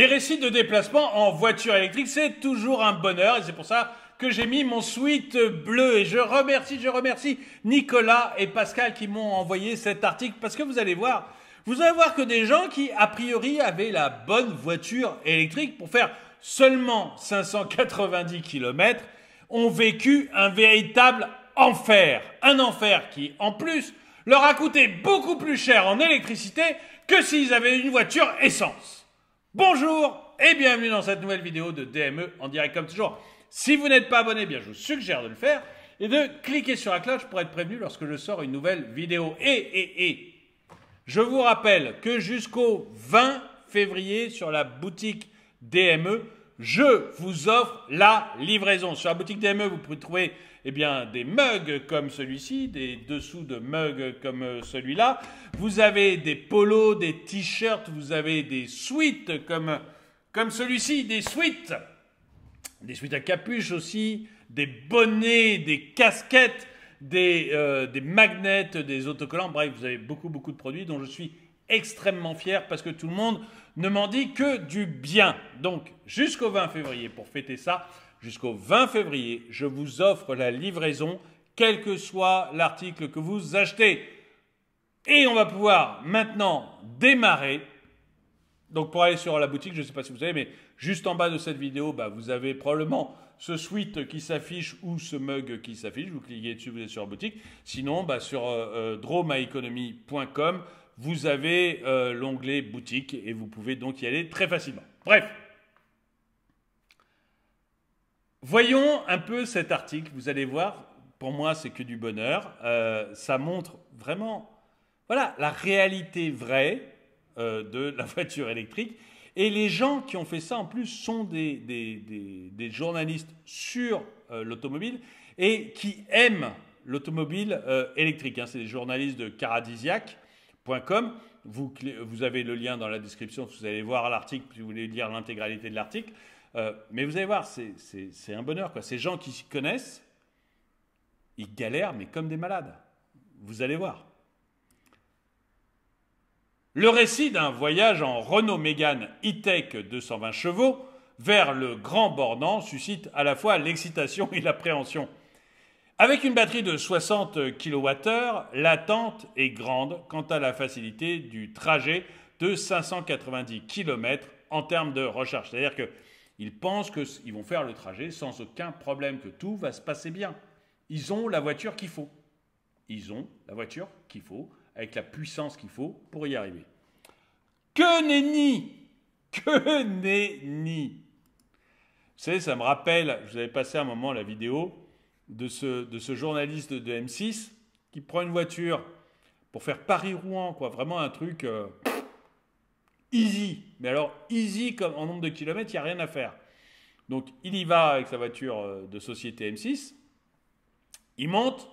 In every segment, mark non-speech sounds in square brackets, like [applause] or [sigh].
Les récits de déplacement en voiture électrique, c'est toujours un bonheur et c'est pour ça que j'ai mis mon suite bleu. Et je remercie, je remercie Nicolas et Pascal qui m'ont envoyé cet article parce que vous allez voir, vous allez voir que des gens qui, a priori, avaient la bonne voiture électrique pour faire seulement 590 km, ont vécu un véritable enfer. Un enfer qui, en plus, leur a coûté beaucoup plus cher en électricité que s'ils avaient une voiture essence. Bonjour et bienvenue dans cette nouvelle vidéo de DME en direct comme toujours. Si vous n'êtes pas abonné, eh bien je vous suggère de le faire et de cliquer sur la cloche pour être prévenu lorsque je sors une nouvelle vidéo. et, et, je vous rappelle que jusqu'au 20 février sur la boutique DME, je vous offre la livraison. Sur la boutique DME, vous pouvez trouver eh bien, des mugs comme celui-ci, des dessous de mugs comme euh, celui-là. Vous avez des polos, des t-shirts, vous avez des suites comme, comme celui-ci, des suites. Des suites à capuche aussi, des bonnets, des casquettes, des, euh, des magnets, des autocollants. Bref, vous avez beaucoup, beaucoup de produits dont je suis extrêmement fier parce que tout le monde ne m'en dit que du bien. Donc, jusqu'au 20 février, pour fêter ça, jusqu'au 20 février, je vous offre la livraison, quel que soit l'article que vous achetez. Et on va pouvoir maintenant démarrer. Donc pour aller sur la boutique, je ne sais pas si vous savez, mais juste en bas de cette vidéo, bah, vous avez probablement ce suite qui s'affiche ou ce mug qui s'affiche. Vous cliquez dessus, vous êtes sur la boutique. Sinon, bah, sur euh, euh, dromaeconomy.com, vous avez euh, l'onglet boutique et vous pouvez donc y aller très facilement. Bref. Voyons un peu cet article, vous allez voir, pour moi c'est que du bonheur, euh, ça montre vraiment voilà, la réalité vraie euh, de la [laughs] voiture électrique. Et les gens qui ont fait ça en plus sont des, journalistes sur euh, l'automobile et qui aiment l'automobile électrique. Hein. C'est des journalistes de caradisiac.com. Vous, vous avez le lien dans la description, vous allez voir l'article si vous voulez lire l'intégralité de l'article. Euh, mais vous allez voir, c'est un bonheur. Quoi. Ces gens qui s'y connaissent, ils galèrent, mais comme des malades. Vous allez voir. Le récit d'un voyage en Renault Mégane E-Tech 220 chevaux vers le Grand Bordant suscite à la fois l'excitation et l'appréhension. Avec une batterie de 60 kWh, l'attente est grande quant à la facilité du trajet de 590 km en termes de recharge. C'est-à-dire que ils pensent qu'ils vont faire le trajet sans aucun problème, que tout va se passer bien. Ils ont la voiture qu'il faut. Ils ont la voiture qu'il faut, avec la puissance qu'il faut pour y arriver. Que nenni Que nenni Vous savez, ça me rappelle, vous avez passé un moment la vidéo de ce, de ce journaliste de M6 qui prend une voiture pour faire Paris-Rouen, quoi, vraiment un truc... Euh, easy. Mais alors, easy comme en nombre de kilomètres, il n'y a rien à faire. Donc, il y va avec sa voiture euh, de société M6. Il monte.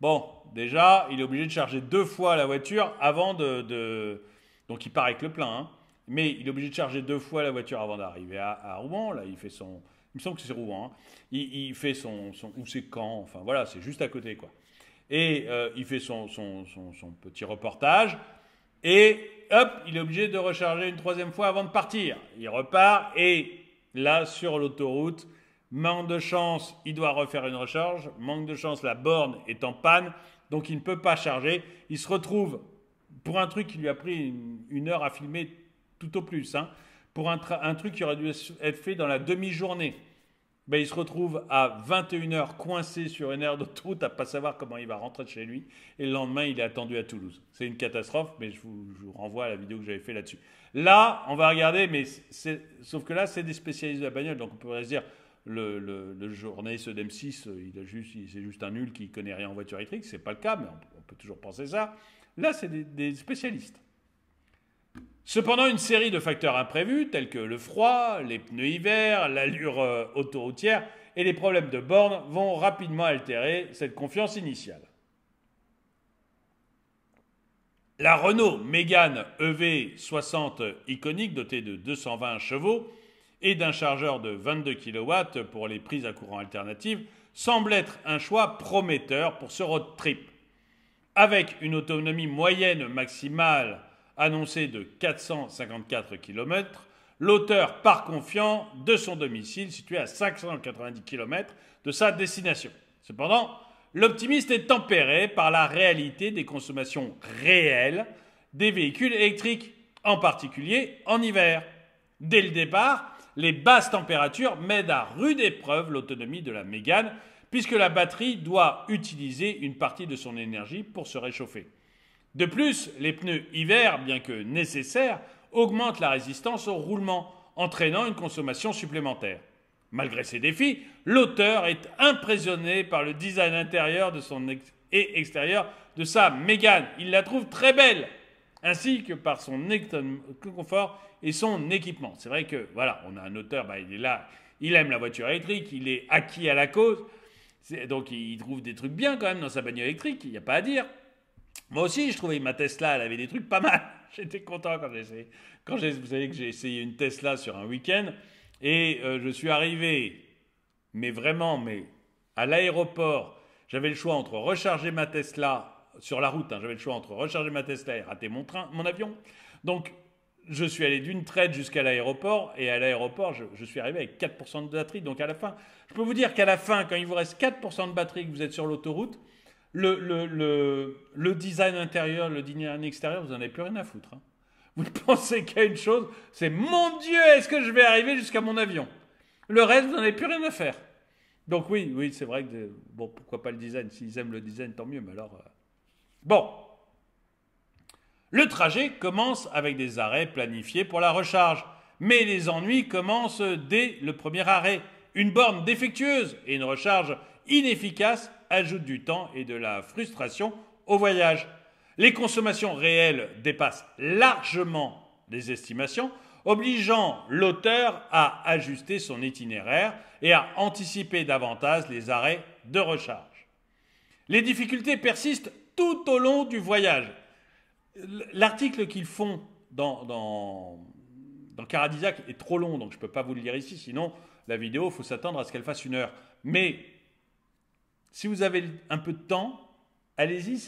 Bon, déjà, il est obligé de charger deux fois la voiture avant de. Donc, il part avec le plein. Hein. Mais il est obligé de charger deux fois la voiture avant d'arriver à, Rouen. Là, il fait son. Il me semble que c'est Rouen. Hein. Il, fait son. son... Ou c'est quand Enfin, voilà, c'est juste à côté, quoi. Et euh, il fait son, son, son, son petit reportage. Et hop, il est obligé de recharger une troisième fois avant de partir. Il repart et là, sur l'autoroute, manque de chance, il doit refaire une recharge. Manque de chance, la borne est en panne, donc il ne peut pas charger. Il se retrouve pour un truc qui lui a pris une, heure à filmer tout au plus, hein, pour un truc qui aurait dû être fait dans la demi-journée. Ben, il se retrouve à 21h coincé sur une aire d'autoroute à pas savoir comment il va rentrer de chez lui. Et le lendemain, il est attendu à Toulouse. C'est une catastrophe, mais je vous, renvoie à la vidéo que j'avais fait là-dessus. Là, on va regarder, mais sauf que là, c'est des spécialistes de la bagnole. Donc on pourrait se dire, le, le, journaliste d'M6, c'est juste un nul qui connaît rien en voiture électrique. n'est pas le cas, mais on, peut toujours penser ça. Là, c'est des spécialistes. Cependant, une série de facteurs imprévus tels que le froid, les pneus hiver, l'allure euh, autoroutière et les problèmes de borne vont rapidement altérer cette confiance initiale. La Renault Mégane EV60 iconique dotée de 220 chevaux et d'un chargeur de 22 kW pour les prises à courant alternatives semble être un choix prometteur pour ce road trip. Avec une autonomie moyenne maximale annoncé de 454 km, l'auteur part confiant de son domicile situé à 590 km de sa destination. Cependant, l'optimiste est tempéré par la réalité des consommations réelles des véhicules électriques, en particulier en hiver. Dès le départ, les basses températures mettent à rude épreuve l'autonomie de la Mégane, puisque la batterie doit utiliser une partie de son énergie pour se réchauffer. De plus, les pneus hiver, bien que nécessaires, augmentent la résistance au roulement, entraînant une consommation supplémentaire. Malgré ces défis, l'auteur est impressionné par le design intérieur de son et extérieur de sa Mégane. Il la trouve très belle, ainsi que par son confort et son équipement. C'est vrai que, voilà, on a un auteur, bah, il est là, il aime la voiture électrique, il est acquis à la cause, donc il trouve des trucs bien quand même dans sa bagnole électrique, il n'y a pas à dire. Moi aussi, je trouvais ma Tesla, elle avait des trucs pas mal. [laughs] J'étais content quand j'ai essayé. Quand vous savez que j'ai essayé une Tesla sur un week-end et euh, je suis arrivé, mais vraiment, mais à l'aéroport, j'avais le choix entre recharger ma Tesla sur la route. Hein. j'avais le choix entre recharger ma Tesla et rater mon train, mon avion. Donc, je suis allé d'une traite jusqu'à l'aéroport et à l'aéroport, je, je, suis arrivé avec 4% de batterie. Donc, à la fin, je peux vous dire qu'à la fin, quand il vous reste 4% de batterie que vous êtes sur l'autoroute, le, le, design intérieur, le design extérieur, vous n'en avez plus rien à foutre. Hein. Vous [laughs] pensez qu'il une chose, c'est mon Dieu, est-ce que je vais arriver jusqu'à mon avion Le reste, vous n'en avez plus rien à faire. Donc oui, oui, c'est vrai que bon, pourquoi pas le design S'ils aiment le design, tant mieux. Mais alors, euh. bon, le trajet commence avec des arrêts planifiés pour la recharge, mais les ennuis commencent dès le premier arrêt. Une borne défectueuse et une recharge inefficace ajoute du temps et de la frustration au voyage. Les consommations réelles dépassent largement les estimations, obligeant l'auteur à ajuster son itinéraire et à anticiper davantage les arrêts de recharge. Les difficultés persistent tout au long du voyage. L'article qu'ils font dans, dans, dans est trop long, donc je ne peux pas vous le lire ici, sinon la vidéo, il faut s'attendre à ce qu'elle fasse une heure. Mais si vous avez un peu de temps, allez-y.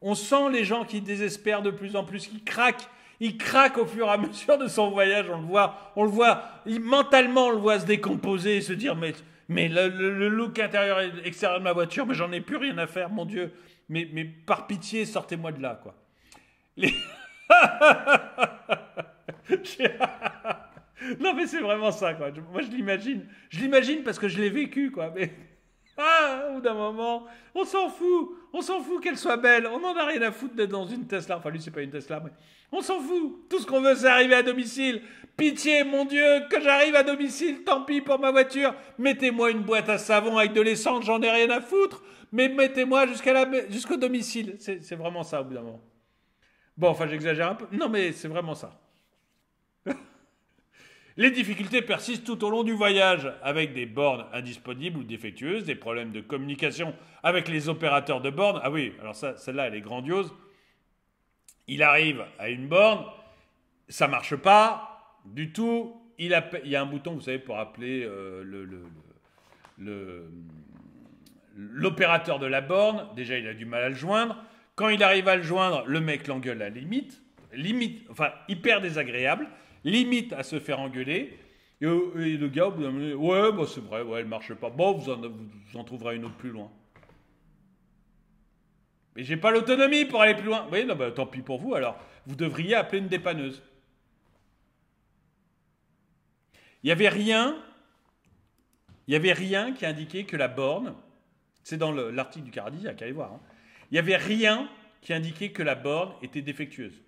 On sent les gens qui désespèrent de plus en plus, qui craquent. Il craquent au fur et à mesure de son voyage, on le voit, on le voit, mentalement on le voit se décomposer et se dire mais, le, look intérieur et extérieur de ma voiture, mais j'en ai plus rien à faire, mon Dieu, mais, par pitié sortez-moi de là quoi. [laughs] non mais c'est vraiment ça quoi. Moi je l'imagine, je l'imagine parce que je l'ai vécu quoi. Mais... Ah, au bout d'un moment, on s'en fout, on s'en fout qu'elle soit belle, on n'en a rien à foutre d'être dans une Tesla. Enfin, lui, c'est pas une Tesla, mais on s'en fout. Tout ce qu'on veut, c'est arriver à domicile. Pitié, mon Dieu, que j'arrive à domicile, tant pis pour ma voiture. Mettez-moi une boîte à savon avec de l'essence, j'en ai rien à foutre, mais mettez-moi jusqu'à la, jusqu'au domicile. C'est, c'est vraiment ça, au bout d'un moment. Bon, enfin, j'exagère un peu. Non, mais c'est vraiment ça. Les difficultés persistent tout au long du voyage, avec des bornes indisponibles ou défectueuses, des problèmes de communication avec les opérateurs de bornes. Ah oui, alors celle-là, elle est grandiose. Il arrive à une borne, ça marche pas du tout. Il, y a un bouton, vous savez, pour appeler euh, le, l'opérateur de la borne. Déjà, il a du mal à le joindre. Quand il arrive à le joindre, le mec l'engueule à la limite. Limite, enfin, hyper désagréable limite à se faire engueuler. Et, euh, le gars, au bout ouais, bah, c'est vrai, ouais, elle marche pas. Bon, vous en, vous en trouverez une autre plus loin. Mais j'ai pas l'autonomie pour aller plus loin. Oui, bah, tant pis pour vous alors. Vous devriez appeler une dépanneuse. Il n'y avait rien, il y avait rien qui indiquait que la borne, c'est dans l'article du qui allez voir, hein. il n'y avait rien qui indiquait que la borne était défectueuse.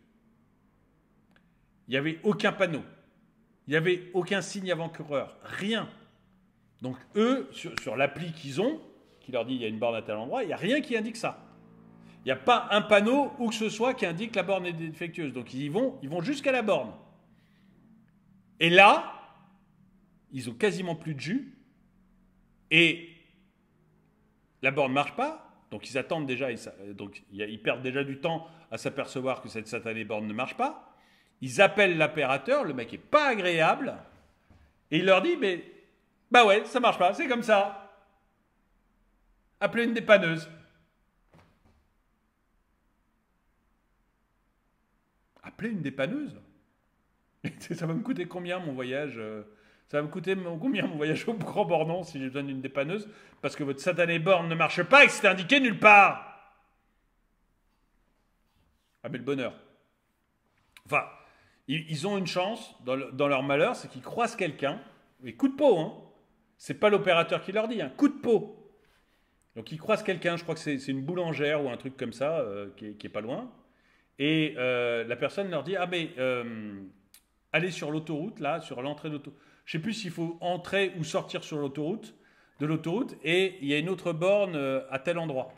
Il n'y avait aucun panneau. Il n'y avait aucun signe avant-coureur. Rien. Donc eux, sur, l'appli qu'ils ont, qui leur dit il y a une borne à tel endroit, il n'y a rien qui indique ça. Il n'y a pas un panneau où que ce soit qui indique la borne est défectueuse. Donc ils y vont, ils vont jusqu'à la borne. Et là, ils ont quasiment plus de jus. Et la borne ne marche pas. Donc ils attendent déjà, donc ils perdent déjà du temps à s'apercevoir que cette satanée borne ne marche pas. Ils appellent l'opérateur, le mec n'est pas agréable, et il leur dit Mais, bah ouais, ça marche pas, c'est comme ça. Appelez une dépanneuse. Appelez une dépanneuse [laughs] Ça va me coûter combien mon voyage euh, ça va me coûter combien mon voyage au Grand bordon si j'ai besoin d'une dépanneuse Parce que votre satané borne ne marche pas et que c'est indiqué nulle part Ah, mais le bonheur Enfin, ils, ont une chance dans, leur malheur, c'est qu'ils croisent quelqu'un, et coup de peau, hein. C'est pas l'opérateur qui leur dit, hein. coup de peau. Donc ils croisent quelqu'un, je crois que c'est une boulangère ou un truc comme ça, euh, qui, est, pas loin. Et euh, la personne leur dit, ah mais euh, allez sur l'autoroute, là, sur l'entrée d'autoroute. Je sais plus s'il faut entrer ou sortir sur l'autoroute, de l'autoroute, et il y a une autre borne à tel endroit.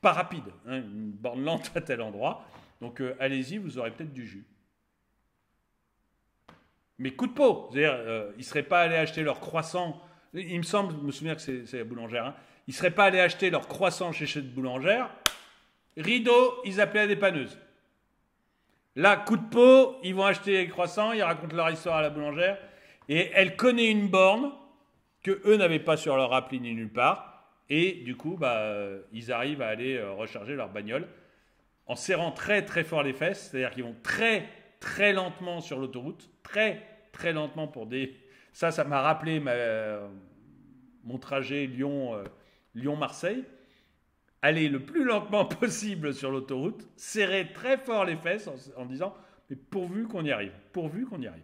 Pas rapide, hein, une borne lente [laughs] à tel endroit. Donc allez-y, vous aurez peut-être du jus mais coup de peau. C'est-à-dire, euh, ils ne seraient pas allés acheter leur croissant. Il me semble, me souviens que c'est la boulangère. Hein. Ils ne seraient pas allés acheter leur croissant chez cette boulangère. Rideau, ils appelaient à des panneuses. Là, coup de peau, ils vont acheter les croissants, ils racontent leur histoire à la boulangère. Et elle connaît une borne que eux n'avaient pas sur leur appli ni nulle part. Et du coup, bah, euh, ils arrivent à aller euh, recharger leur bagnole en serrant très très fort les fesses. C'est-à-dire qu'ils vont très très lentement sur l'autoroute, très très lentement pour des. Ça, ça m'a rappelé euh, mon trajet Lyon, euh, Lyon-Marseille. Aller le plus lentement [laughs] possible sur l'autoroute, serrer très fort les fesses en, disant Mais pourvu qu'on y arrive, pourvu qu'on y arrive.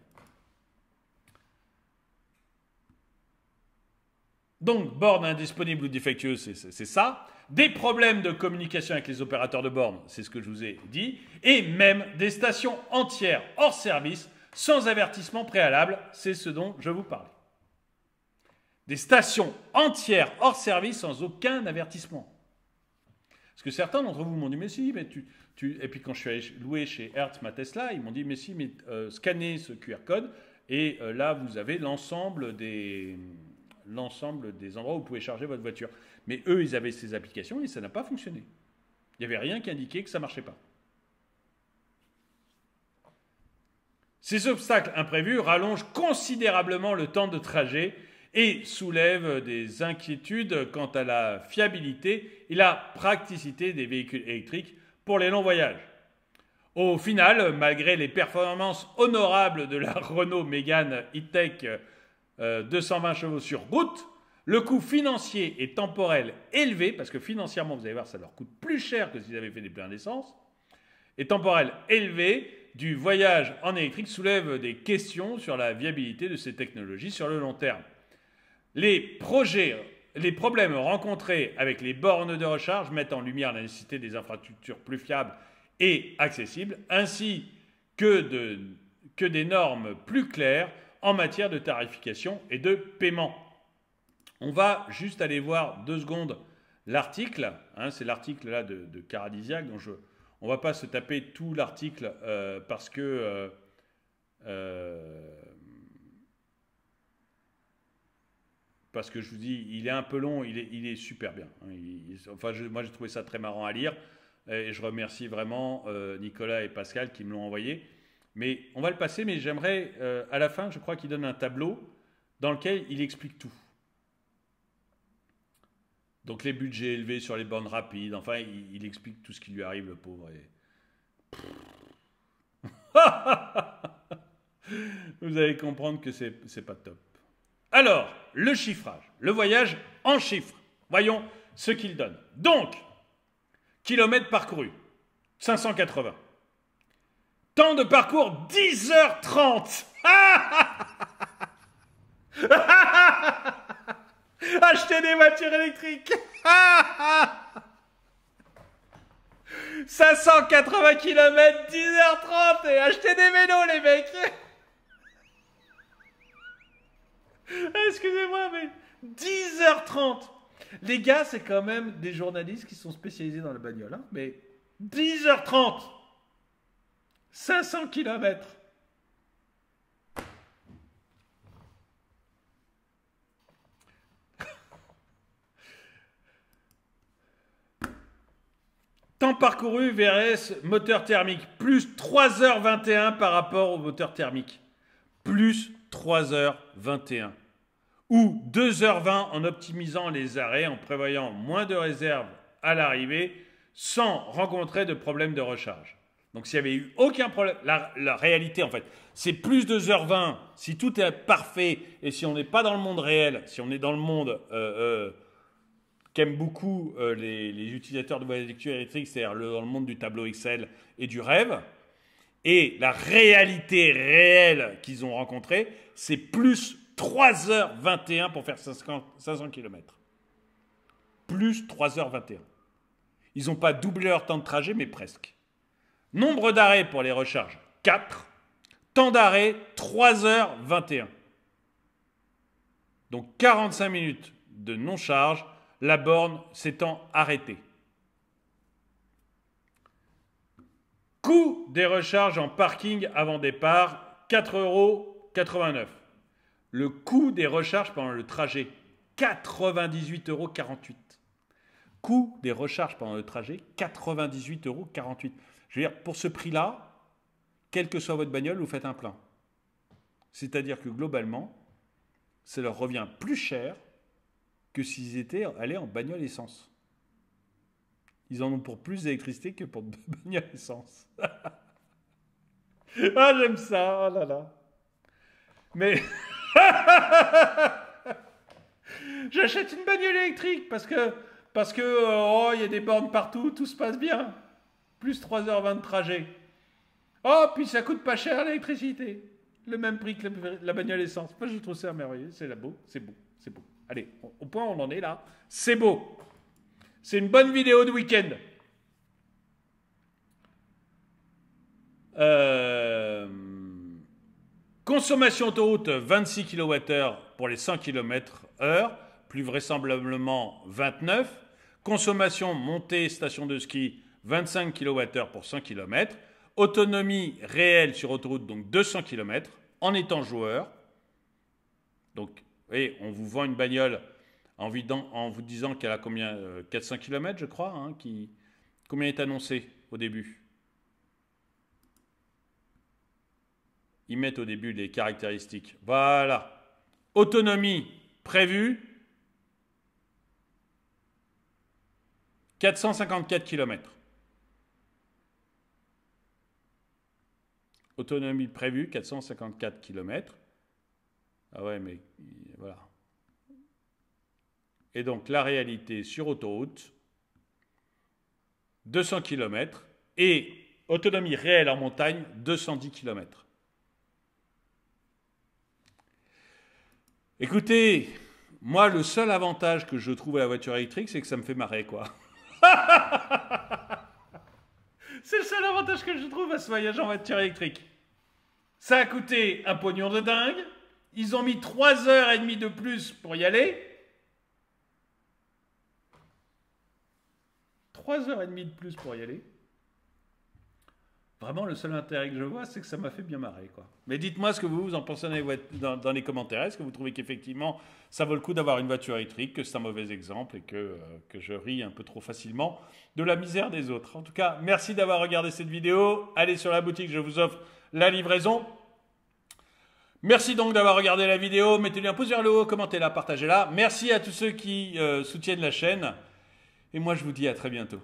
Donc, borne indisponible ou défectueuse, c'est ça. Des problèmes de communication avec les opérateurs de bornes, c'est ce que je vous ai dit. Et même des stations entières hors service sans avertissement préalable, c'est ce dont je vous parlais. Des stations entières hors service sans aucun avertissement. Parce que certains d'entre vous m'ont dit, mais si, mais tu, tu... Et puis quand je suis allé louer chez Hertz ma Tesla, ils m'ont dit, mais si, mais euh, scannez ce QR code, et euh, là, vous avez l'ensemble des, l'ensemble des endroits où vous pouvez charger votre voiture. Mais eux, ils avaient ces applications et ça n'a pas fonctionné. Il n'y avait rien qui indiquait que ça ne marchait pas. Ces obstacles imprévus rallongent considérablement le temps de trajet et soulèvent des inquiétudes quant à la fiabilité et la praticité des véhicules électriques pour les longs voyages. Au final, malgré les performances honorables de la Renault Mégane E-Tech 220 euh, chevaux sur route, le coût financier et temporel élevé, parce que financièrement, vous allez voir, ça leur coûte plus cher que s'ils avaient fait des pleins d'essence, est temporel élevé, du voyage en électrique soulève des questions sur la viabilité de ces technologies sur le long terme. Les projets, les problèmes rencontrés avec les bornes de recharge mettent en lumière la nécessité des infrastructures plus fiables et accessibles, ainsi que, de, des normes plus claires en matière de tarification et de paiement. On va juste aller voir deux secondes l'article, hein, c'est l'article là de, de dont je, on va pas se taper tout l'article euh, parce que euh, euh, parce que je vous dis, il est un peu long, il est, il est super bien. Hein. enfin, je, moi j'ai trouvé ça très marrant à lire et je remercie vraiment Nicolas et Pascal qui me l'ont envoyé. Mais on va le passer, mais j'aimerais à la fin, je crois qu'il donne un tableau dans lequel il explique tout. Donc les budgets élevés sur les bornes rapides, enfin, il, explique tout ce qui lui arrive, le pauvre. Et... [laughs] Vous allez comprendre que c'est pas top. Alors, le chiffrage, le voyage en chiffres. Voyons ce qu'il donne. Donc, kilomètres parcourus, 580. Temps de parcours 10h30. [laughs] des voitures électriques 580 km, 10h30 et acheter des vélos les mecs [laughs] Excusez-moi mais 10h30 Les gars c'est quand même des journalistes qui sont spécialisés dans la bagnole, hein, mais 10h30 500 km Temps parcouru VRS moteur thermique, plus 3h21 par rapport au moteur thermique. Plus 3h21. Ou 2h20 en optimisant les arrêts, en prévoyant moins de réserves à l'arrivée, sans rencontrer de problème de recharge. Donc s'il n'y avait eu aucun problème, la, réalité en fait, c'est plus 2h20 si tout est parfait et si on n'est pas dans le monde réel, si on est dans le monde... Euh, euh, qu'aiment beaucoup euh, les, utilisateurs de voies électriques, c'est-à-dire dans le monde du tableau Excel et du rêve. Et la réalité réelle qu'ils ont rencontrée, c'est plus 3h21 pour faire 500, 500 km. Plus 3h21. Ils n'ont pas doublé leur temps de trajet, mais presque. Nombre d'arrêts pour les recharges, 4. Temps d'arrêt, 3h21. Donc 45 minutes de non-charge la borne s'étant arrêtée. Coût des recharges en parking avant départ, 4,89 euros. Le coût des recharges pendant le trajet, 98,48 euros. Coût des recharges pendant le trajet, 98,48 euros. Je veux dire, pour ce prix-là, quelle que soit votre bagnole, vous faites un plein. C'est-à-dire que globalement, ça leur revient plus cher que s'ils étaient allés en bagnole essence. Ils en ont pour plus d'électricité que pour de [laughs] bagnole essence. [laughs] ah, j'aime ça, oh là là. Mais [laughs] j'achète une bagnole électrique parce que parce que euh, oh, il y a des bornes partout, tout se passe bien. Plus 3h20 de trajet. Oh, puis ça coûte pas cher l'électricité. Le même prix que la bagnole essence. Moi, je trouve ça merveilleux. C'est beau, c'est beau, c'est beau. Allez, au point où on en est là, c'est beau. C'est une bonne vidéo de week-end. Euh, consommation autoroute 26 kWh pour les 100 km/h, plus vraisemblablement 29. Consommation montée station de ski 25 kWh pour 100 km. Autonomie réelle sur autoroute donc 200 km en étant joueur. Donc et on vous vend une bagnole en, vous disant qu'elle a combien 400 euh, km, je crois. Hein, qui, combien est annoncé au début Ils mettent au début les caractéristiques. Voilà. Autonomie prévue 454 km. Autonomie prévue 454 km. Ah ouais, mais voilà. Et donc la réalité sur autoroute, 200 km et autonomie réelle en montagne, 210 km. Écoutez, moi le seul avantage que je trouve à la voiture électrique, c'est que ça me fait marrer quoi. [laughs] c'est le seul avantage que je trouve à ce voyage en voiture électrique. Ça a coûté un pognon de dingue. Ils ont mis trois heures et demie de plus pour y aller. Trois heures et demie de plus pour y aller. Vraiment, le seul intérêt que je vois, c'est que ça m'a fait bien marrer. Quoi. Mais dites-moi ce que vous, vous en pensez dans, dans les, commentaires. Est-ce que vous trouvez qu'effectivement, ça vaut le coup d'avoir une voiture électrique, que c'est un mauvais exemple et que, euh, que je ris un peu trop facilement de la misère des autres En tout cas, merci d'avoir regardé cette vidéo. Allez sur la boutique, je vous offre la livraison. Merci donc d'avoir regardé la vidéo. Mettez-lui un pouce vers le haut, commentez-la, partagez-la. Merci à tous ceux qui euh, soutiennent la chaîne. Et moi, je vous dis à très bientôt.